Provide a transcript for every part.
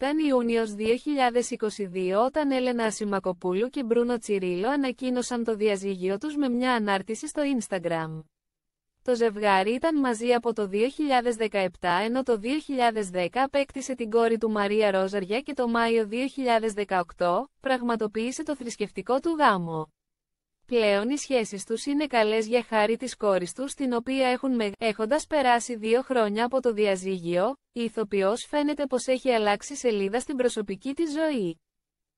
Ήταν Ιούνιος 2022 όταν Έλενα Ασημακοπούλου και Μπρούνο Τσιρίλο ανακοίνωσαν το διαζύγιο τους με μια ανάρτηση στο Instagram. Το ζευγάρι ήταν μαζί από το 2017 ενώ το 2010 απέκτησε την κόρη του Μαρία Ρόζαρια και το Μάιο 2018 πραγματοποίησε το θρησκευτικό του γάμο. Πλέον οι σχέσεις τους είναι καλές για χάρη της κόρης τους την οποία έχουν με... Έχοντας περάσει δύο χρόνια από το διαζύγιο, η ηθοποιός φαίνεται πως έχει αλλάξει σελίδα στην προσωπική της ζωή.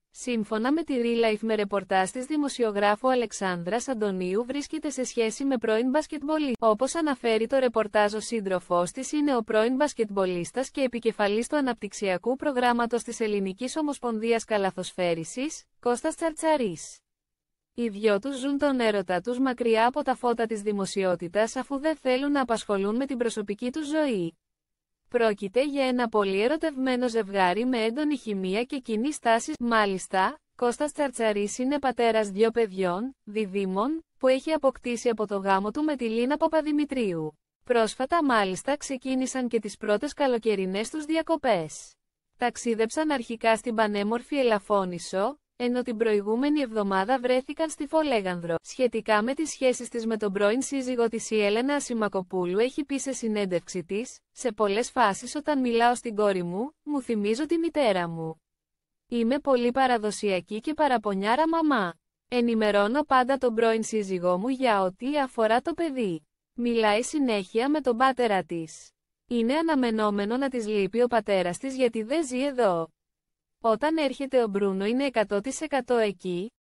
Σύμφωνα με τη Real Life με ρεπορτάζ της δημοσιογράφου Αλεξάνδρας Αντωνίου βρίσκεται σε σχέση με πρώην μπασκετμπολί. Όπως αναφέρει το ρεπορτάζ ο σύντροφός της είναι ο πρώην μπασκετμπολίστας και επικεφαλής του αναπτυξιακού προγράμματος της Ελληνικής Ομοσπονδίας Καλαθοσφαίρησης, Κώστας Τσαρτσαρής. Οι δυο τους ζουν τον έρωτα τους μακριά από τα φώτα της δημοσιότητας αφού δεν θέλουν να απασχολούν με την προσωπική τους ζωή. Πρόκειται για ένα πολύ ερωτευμένο ζευγάρι με έντονη χημεία και κοινή στάση. Μάλιστα, Κώστας Τσαρτσαρής είναι πατέρας δυο παιδιών, διδήμων, που έχει αποκτήσει από το γάμο του με τη Λίνα Παπαδημητρίου. Πρόσφατα μάλιστα ξεκίνησαν και τις πρώτες καλοκαιρινές τους διακοπές. Ταξίδεψαν αρχικά στην πανέμορφη Ελαφώνησο, ενώ την προηγούμενη εβδομάδα βρέθηκαν στη Φολέγανδρο. Σχετικά με τις σχέσεις της με τον πρώην σύζυγο της η Έλενα Ασημακοπούλου έχει πει σε συνέντευξη της, σε πολλές φάσεις όταν μιλάω στην κόρη μου, μου θυμίζω τη μητέρα μου. Είμαι πολύ παραδοσιακή και παραπονιάρα μαμά. Ενημερώνω πάντα τον πρώην σύζυγό μου για ό,τι αφορά το παιδί. Μιλάει συνέχεια με τον πάτερα της. Είναι αναμενόμενο να της λείπει ο πατέρας της γιατί δεν ζει εδώ. Όταν έρχεται ο Μπρούνο είναι 100% εκεί,